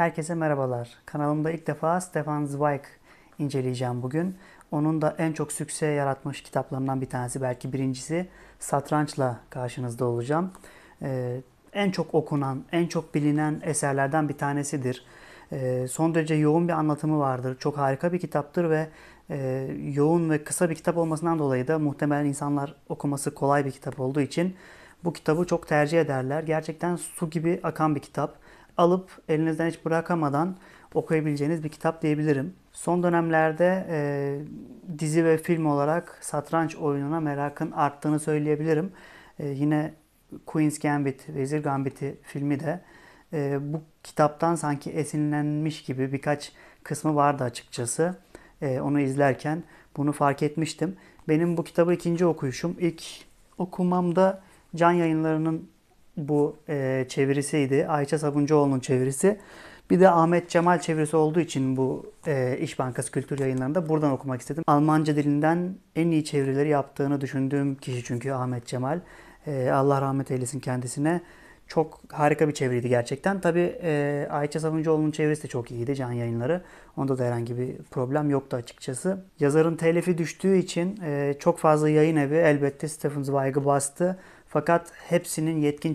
Herkese merhabalar. Kanalımda ilk defa Stefan Zweig inceleyeceğim bugün. Onun da en çok sükse yaratmış kitaplarından bir tanesi belki birincisi Satranç'la karşınızda olacağım. Ee, en çok okunan, en çok bilinen eserlerden bir tanesidir. Ee, son derece yoğun bir anlatımı vardır. Çok harika bir kitaptır ve e, yoğun ve kısa bir kitap olmasından dolayı da muhtemelen insanlar okuması kolay bir kitap olduğu için bu kitabı çok tercih ederler. Gerçekten su gibi akan bir kitap alıp elinizden hiç bırakamadan okuyabileceğiniz bir kitap diyebilirim. Son dönemlerde e, dizi ve film olarak satranç oyununa merakın arttığını söyleyebilirim. E, yine Queen's Gambit, Vezir Gambit'i filmi de e, bu kitaptan sanki esinlenmiş gibi birkaç kısmı vardı açıkçası. E, onu izlerken bunu fark etmiştim. Benim bu kitabı ikinci okuyuşum. İlk okumamda Can Yayınları'nın bu e, çevirisiydi. Ayça Sabuncuoğlu'nun çevirisi. Bir de Ahmet Cemal çevirisi olduğu için bu e, İş Bankası Kültür Yayınları'nda buradan okumak istedim. Almanca dilinden en iyi çevirileri yaptığını düşündüğüm kişi çünkü Ahmet Cemal. E, Allah rahmet eylesin kendisine. Çok harika bir çeviriydi gerçekten. Tabi e, Ayça Savuncuoğlu'nun çevirisi de çok iyiydi Can Yayınları. Onda da herhangi bir problem yoktu açıkçası. Yazarın telifi düştüğü için e, çok fazla yayın evi elbette Stephen Zweig'ı bastı. Fakat hepsinin yetkin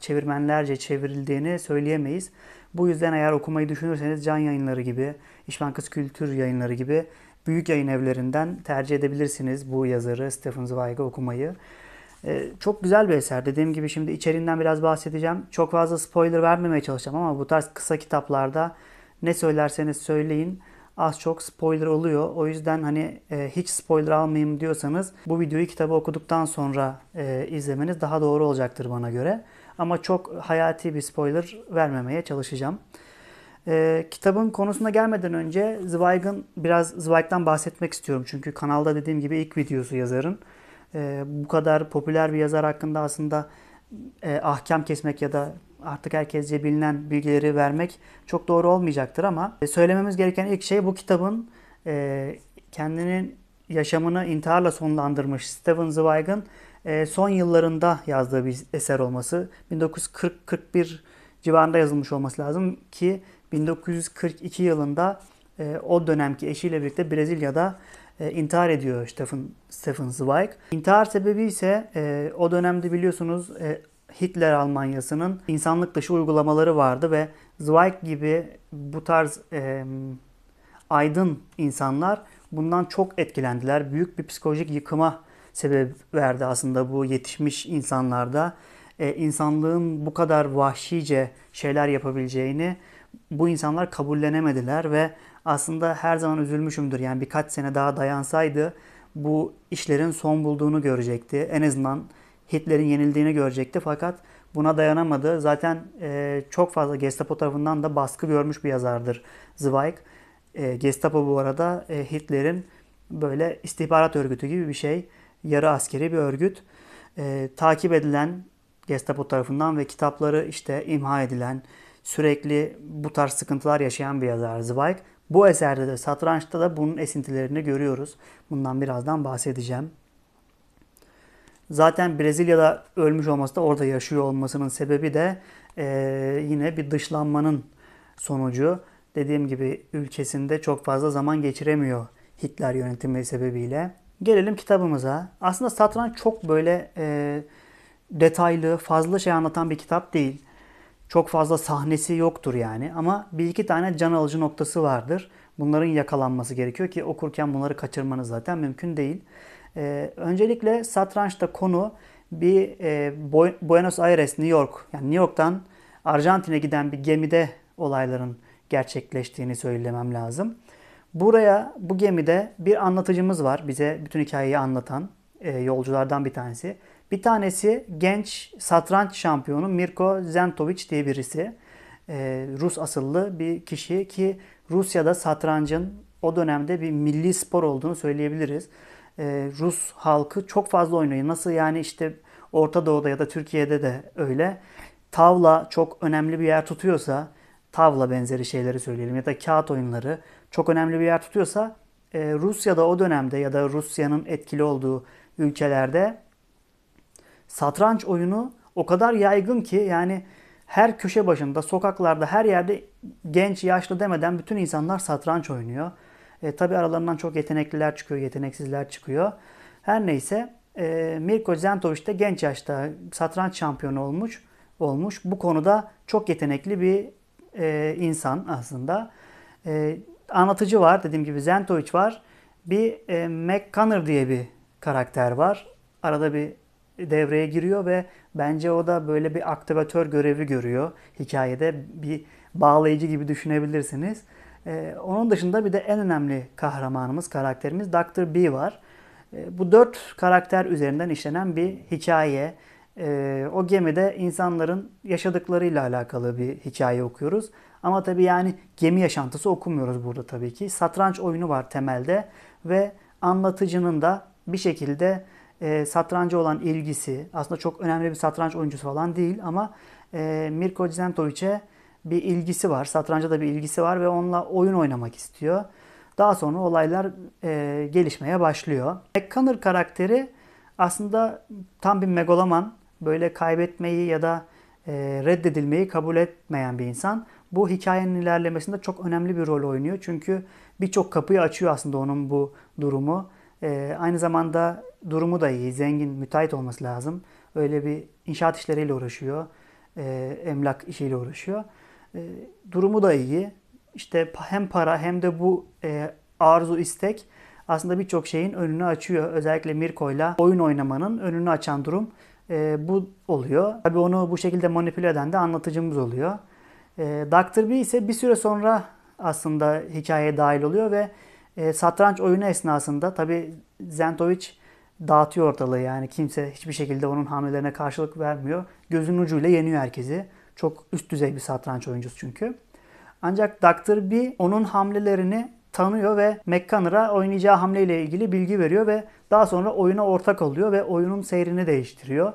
çevirmenlerce çevrildiğini söyleyemeyiz. Bu yüzden eğer okumayı düşünürseniz Can Yayınları gibi, İş Bankası Kültür Yayınları gibi büyük yayın evlerinden tercih edebilirsiniz bu yazarı Stephen Zweig'ı okumayı. Ee, çok güzel bir eser. Dediğim gibi şimdi içeriğinden biraz bahsedeceğim. Çok fazla spoiler vermemeye çalışacağım ama bu tarz kısa kitaplarda ne söylerseniz söyleyin az çok spoiler oluyor. O yüzden hani e, hiç spoiler almayayım diyorsanız bu videoyu kitabı okuduktan sonra e, izlemeniz daha doğru olacaktır bana göre. Ama çok hayati bir spoiler vermemeye çalışacağım. E, kitabın konusuna gelmeden önce Zweig'ın biraz Zweig'dan bahsetmek istiyorum. Çünkü kanalda dediğim gibi ilk videosu yazarın. E, bu kadar popüler bir yazar hakkında aslında e, ahkam kesmek ya da artık herkesce bilinen bilgileri vermek çok doğru olmayacaktır ama e, söylememiz gereken ilk şey bu kitabın e, kendinin yaşamını intiharla sonlandırmış Steven Zweig'ın e, son yıllarında yazdığı bir eser olması. 1940-41 civarında yazılmış olması lazım ki 1942 yılında e, o dönemki eşiyle birlikte Brezilya'da e, intihar ediyor Stephen, Stephen Zweig. İntihar sebebi ise e, o dönemde biliyorsunuz e, Hitler Almanyası'nın insanlık dışı uygulamaları vardı ve Zweig gibi bu tarz e, aydın insanlar bundan çok etkilendiler. Büyük bir psikolojik yıkıma sebep verdi aslında bu yetişmiş insanlarda. E, insanlığın bu kadar vahşice şeyler yapabileceğini bu insanlar kabullenemediler ve aslında her zaman üzülmüşümdür. Yani birkaç sene daha dayansaydı bu işlerin son bulduğunu görecekti. En azından Hitler'in yenildiğini görecekti fakat buna dayanamadı. Zaten e, çok fazla Gestapo tarafından da baskı görmüş bir yazardır Zweig. E, Gestapo bu arada e, Hitler'in böyle istihbarat örgütü gibi bir şey. Yarı askeri bir örgüt. E, takip edilen Gestapo tarafından ve kitapları işte imha edilen, sürekli bu tarz sıkıntılar yaşayan bir yazar Zweig. Bu eserde de satrançta da bunun esintilerini görüyoruz. Bundan birazdan bahsedeceğim. Zaten Brezilya'da ölmüş olması da orada yaşıyor olmasının sebebi de e, yine bir dışlanmanın sonucu. Dediğim gibi ülkesinde çok fazla zaman geçiremiyor Hitler yönetimi sebebiyle. Gelelim kitabımıza. Aslında satranç çok böyle e, detaylı, fazla şey anlatan bir kitap değil. Çok fazla sahnesi yoktur yani ama bir iki tane can alıcı noktası vardır. Bunların yakalanması gerekiyor ki okurken bunları kaçırmanız zaten mümkün değil. E, öncelikle satrançta konu bir e, Buenos Aires, New York, yani New York'tan Arjantin'e giden bir gemide olayların gerçekleştiğini söylemem lazım. Buraya bu gemide bir anlatıcımız var bize bütün hikayeyi anlatan e, yolculardan bir tanesi. Bir tanesi genç satranç şampiyonu Mirko Zentovic diye birisi. E, Rus asıllı bir kişi ki Rusya'da satrancın o dönemde bir milli spor olduğunu söyleyebiliriz. E, Rus halkı çok fazla oynuyor. Nasıl yani işte Orta Doğu'da ya da Türkiye'de de öyle. Tavla çok önemli bir yer tutuyorsa, tavla benzeri şeyleri söyleyelim ya da kağıt oyunları çok önemli bir yer tutuyorsa e, Rusya'da o dönemde ya da Rusya'nın etkili olduğu ülkelerde satranç oyunu o kadar yaygın ki yani her köşe başında, sokaklarda, her yerde genç, yaşlı demeden bütün insanlar satranç oynuyor. E, tabi aralarından çok yetenekliler çıkıyor, yeteneksizler çıkıyor. Her neyse e, Mirko Zentovic de genç yaşta satranç şampiyonu olmuş. olmuş. Bu konuda çok yetenekli bir e, insan aslında. E, anlatıcı var dediğim gibi Zentovic var. Bir e, McConner diye bir karakter var. Arada bir devreye giriyor ve bence o da böyle bir aktivatör görevi görüyor hikayede. Bir bağlayıcı gibi düşünebilirsiniz. Ee, onun dışında bir de en önemli kahramanımız, karakterimiz Dr. B var. Ee, bu dört karakter üzerinden işlenen bir hikaye. Ee, o gemide insanların yaşadıklarıyla alakalı bir hikaye okuyoruz. Ama tabii yani gemi yaşantısı okumuyoruz burada tabii ki. Satranç oyunu var temelde ve anlatıcının da bir şekilde e, satranca olan ilgisi aslında çok önemli bir satranç oyuncusu falan değil ama e, Mirko Dizentovic'e bir ilgisi var. Satranca da bir ilgisi var ve onunla oyun oynamak istiyor. Daha sonra olaylar e, gelişmeye başlıyor. McConnor karakteri aslında tam bir megaloman. Böyle kaybetmeyi ya da e, reddedilmeyi kabul etmeyen bir insan. Bu hikayenin ilerlemesinde çok önemli bir rol oynuyor. Çünkü birçok kapıyı açıyor aslında onun bu durumu. E, aynı zamanda durumu da iyi. Zengin, müteahhit olması lazım. Öyle bir inşaat işleriyle uğraşıyor. E, emlak işiyle uğraşıyor. Ee, durumu da iyi. İşte hem para hem de bu e, arzu istek aslında birçok şeyin önünü açıyor. Özellikle Mirko ile oyun oynamanın önünü açan durum e, bu oluyor. Tabii onu bu şekilde manipüle eden de anlatıcımız oluyor. E, Dr. B ise bir süre sonra aslında hikayeye dahil oluyor ve e, satranç oyunu esnasında tabii Zentovic dağıtıyor ortalığı yani kimse hiçbir şekilde onun hamlelerine karşılık vermiyor. Gözünün ucuyla yeniyor herkesi. Çok üst düzey bir satranç oyuncusu çünkü. Ancak Dr. B onun hamlelerini tanıyor ve McConner'a oynayacağı hamleyle ilgili bilgi veriyor ve daha sonra oyuna ortak oluyor ve oyunun seyrini değiştiriyor.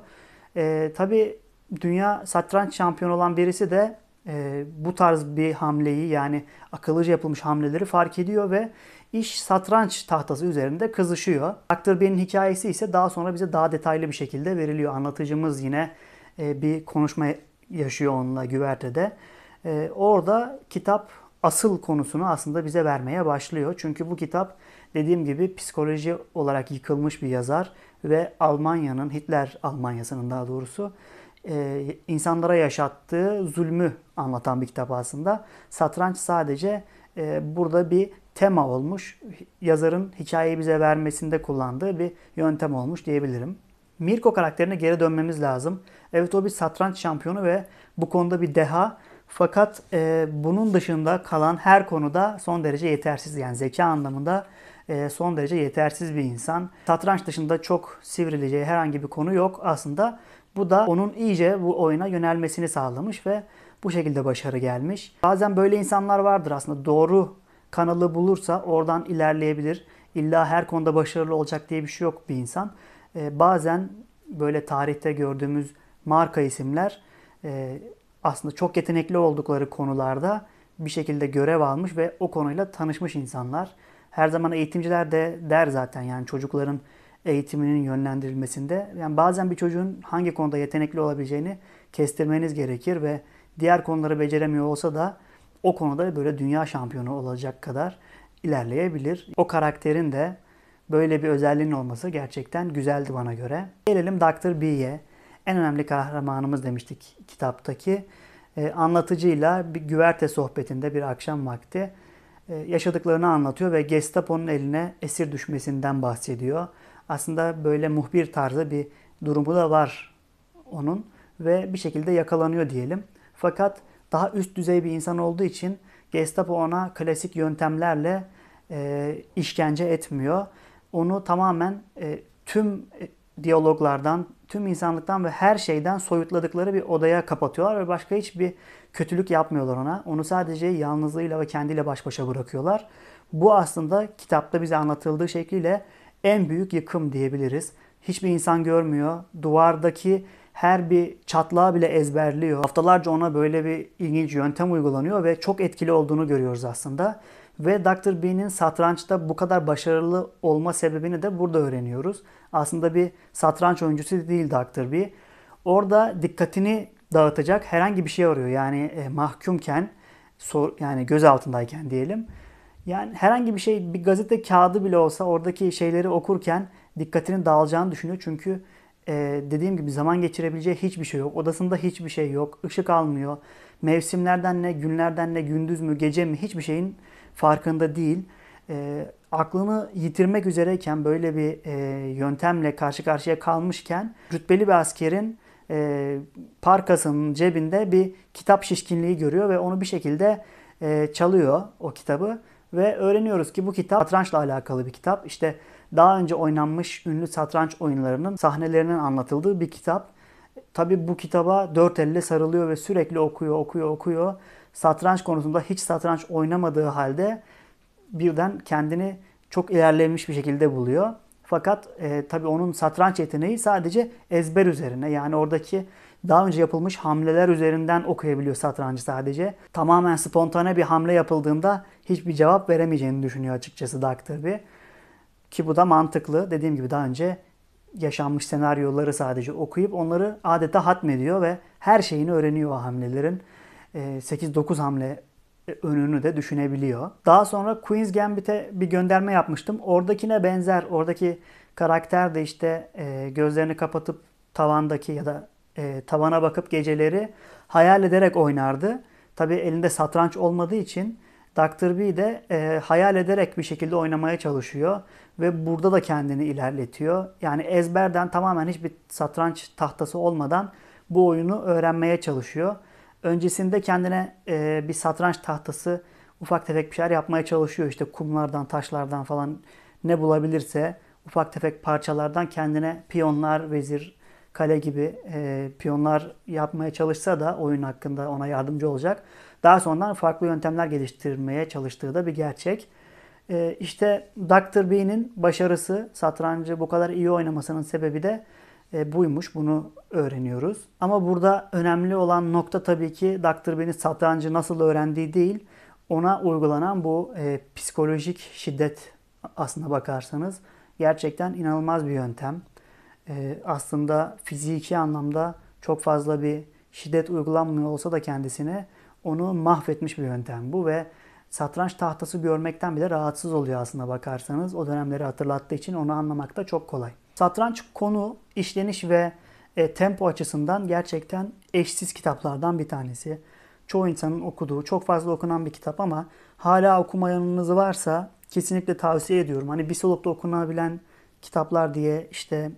E, tabii dünya satranç şampiyonu olan birisi de e, bu tarz bir hamleyi yani akıllıca yapılmış hamleleri fark ediyor ve iş satranç tahtası üzerinde kızışıyor. Dr. B'nin hikayesi ise daha sonra bize daha detaylı bir şekilde veriliyor. Anlatıcımız yine e, bir konuşma yaşıyor onunla güvertede. E, orada kitap asıl konusunu aslında bize vermeye başlıyor. Çünkü bu kitap dediğim gibi psikoloji olarak yıkılmış bir yazar ve Almanya'nın, Hitler Almanya'sının daha doğrusu e, insanlara yaşattığı zulmü anlatan bir kitap aslında. Satranç sadece e, burada bir tema olmuş, yazarın hikayeyi bize vermesinde kullandığı bir yöntem olmuş diyebilirim. Mirko karakterine geri dönmemiz lazım. Evet o bir satranç şampiyonu ve bu konuda bir deha. Fakat e, bunun dışında kalan her konuda son derece yetersiz. Yani zeka anlamında e, son derece yetersiz bir insan. Satranç dışında çok sivrileceği herhangi bir konu yok aslında. Bu da onun iyice bu oyuna yönelmesini sağlamış ve bu şekilde başarı gelmiş. Bazen böyle insanlar vardır aslında. Doğru kanalı bulursa oradan ilerleyebilir. İlla her konuda başarılı olacak diye bir şey yok bir insan. E, bazen böyle tarihte gördüğümüz marka isimler e, aslında çok yetenekli oldukları konularda bir şekilde görev almış ve o konuyla tanışmış insanlar. Her zaman eğitimciler de der zaten yani çocukların eğitiminin yönlendirilmesinde. Yani bazen bir çocuğun hangi konuda yetenekli olabileceğini kestirmeniz gerekir ve diğer konuları beceremiyor olsa da o konuda böyle dünya şampiyonu olacak kadar ilerleyebilir. O karakterin de böyle bir özelliğinin olması gerçekten güzeldi bana göre. Gelelim Dr. B'ye en önemli kahramanımız demiştik kitaptaki. E, anlatıcıyla bir güverte sohbetinde bir akşam vakti e, yaşadıklarını anlatıyor ve Gestapo'nun eline esir düşmesinden bahsediyor. Aslında böyle muhbir tarzı bir durumu da var onun ve bir şekilde yakalanıyor diyelim. Fakat daha üst düzey bir insan olduğu için Gestapo ona klasik yöntemlerle e, işkence etmiyor. Onu tamamen e, tüm e, diyaloglardan, tüm insanlıktan ve her şeyden soyutladıkları bir odaya kapatıyorlar ve başka hiçbir kötülük yapmıyorlar ona. Onu sadece yalnızlığıyla ve kendiyle baş başa bırakıyorlar. Bu aslında kitapta bize anlatıldığı şekliyle en büyük yıkım diyebiliriz. Hiçbir insan görmüyor. Duvardaki her bir çatlağı bile ezberliyor. Haftalarca ona böyle bir ilginç yöntem uygulanıyor ve çok etkili olduğunu görüyoruz aslında. Ve Dr. B'nin satrançta bu kadar başarılı olma sebebini de burada öğreniyoruz. Aslında bir satranç oyuncusu değil Dr. B. Orada dikkatini dağıtacak herhangi bir şey arıyor. Yani e, mahkumken, sor, yani gözaltındayken diyelim. Yani herhangi bir şey, bir gazete kağıdı bile olsa oradaki şeyleri okurken dikkatinin dağılacağını düşünüyor. Çünkü e, dediğim gibi zaman geçirebileceği hiçbir şey yok. Odasında hiçbir şey yok. Işık almıyor. Mevsimlerden ne, günlerden ne, gündüz mü, gece mi hiçbir şeyin farkında değil. E, aklını yitirmek üzereyken böyle bir e, yöntemle karşı karşıya kalmışken rütbeli bir askerin e, parkasının cebinde bir kitap şişkinliği görüyor ve onu bir şekilde e, çalıyor o kitabı ve öğreniyoruz ki bu kitap satrançla alakalı bir kitap. İşte daha önce oynanmış ünlü satranç oyunlarının sahnelerinin anlatıldığı bir kitap. Tabi bu kitaba dört elle sarılıyor ve sürekli okuyor, okuyor, okuyor satranç konusunda hiç satranç oynamadığı halde birden kendini çok ilerlemiş bir şekilde buluyor. Fakat e, tabii onun satranç yeteneği sadece ezber üzerine yani oradaki daha önce yapılmış hamleler üzerinden okuyabiliyor satrancı sadece. Tamamen spontane bir hamle yapıldığında hiçbir cevap veremeyeceğini düşünüyor açıkçası Dark tabii. Ki bu da mantıklı. Dediğim gibi daha önce yaşanmış senaryoları sadece okuyup onları adeta hatmediyor ve her şeyini öğreniyor o hamlelerin. 8-9 e, hamle önünü de düşünebiliyor. Daha sonra Queen's Gambit'e bir gönderme yapmıştım. Oradakine benzer. Oradaki karakter de işte e, gözlerini kapatıp tavandaki ya da e, tavana bakıp geceleri hayal ederek oynardı. Tabi elinde satranç olmadığı için Dr. B de e, hayal ederek bir şekilde oynamaya çalışıyor ve burada da kendini ilerletiyor. Yani ezberden tamamen hiçbir satranç tahtası olmadan bu oyunu öğrenmeye çalışıyor. Öncesinde kendine e, bir satranç tahtası ufak tefek bir şeyler yapmaya çalışıyor. İşte kumlardan, taşlardan falan ne bulabilirse ufak tefek parçalardan kendine piyonlar, vezir, kale gibi e, piyonlar yapmaya çalışsa da oyun hakkında ona yardımcı olacak. Daha sonradan farklı yöntemler geliştirmeye çalıştığı da bir gerçek. E, işte Dr. B'nin başarısı, satrancı bu kadar iyi oynamasının sebebi de e, buymuş. Bunu öğreniyoruz. Ama burada önemli olan nokta tabii ki Dr. Beni satrancı nasıl öğrendiği değil. Ona uygulanan bu e, psikolojik şiddet aslına bakarsanız gerçekten inanılmaz bir yöntem. E, aslında fiziki anlamda çok fazla bir şiddet uygulanmıyor olsa da kendisine onu mahvetmiş bir yöntem bu ve satranç tahtası görmekten bile rahatsız oluyor aslında bakarsanız. O dönemleri hatırlattığı için onu anlamak da çok kolay. Satranç konu, işleniş ve e, tempo açısından gerçekten eşsiz kitaplardan bir tanesi. Çoğu insanın okuduğu, çok fazla okunan bir kitap ama hala okumayanınız varsa kesinlikle tavsiye ediyorum. Hani bir solukta okunabilen kitaplar diye işte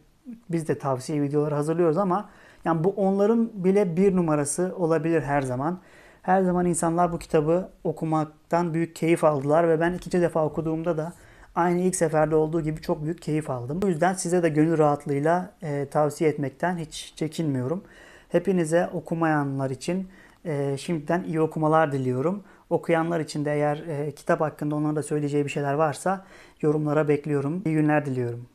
biz de tavsiye videoları hazırlıyoruz ama yani bu onların bile bir numarası olabilir her zaman. Her zaman insanlar bu kitabı okumaktan büyük keyif aldılar ve ben ikinci defa okuduğumda da Aynı ilk seferde olduğu gibi çok büyük keyif aldım. Bu yüzden size de gönül rahatlığıyla e, tavsiye etmekten hiç çekinmiyorum. Hepinize okumayanlar için e, şimdiden iyi okumalar diliyorum. Okuyanlar için de eğer e, kitap hakkında onlara da söyleyeceği bir şeyler varsa yorumlara bekliyorum. İyi günler diliyorum.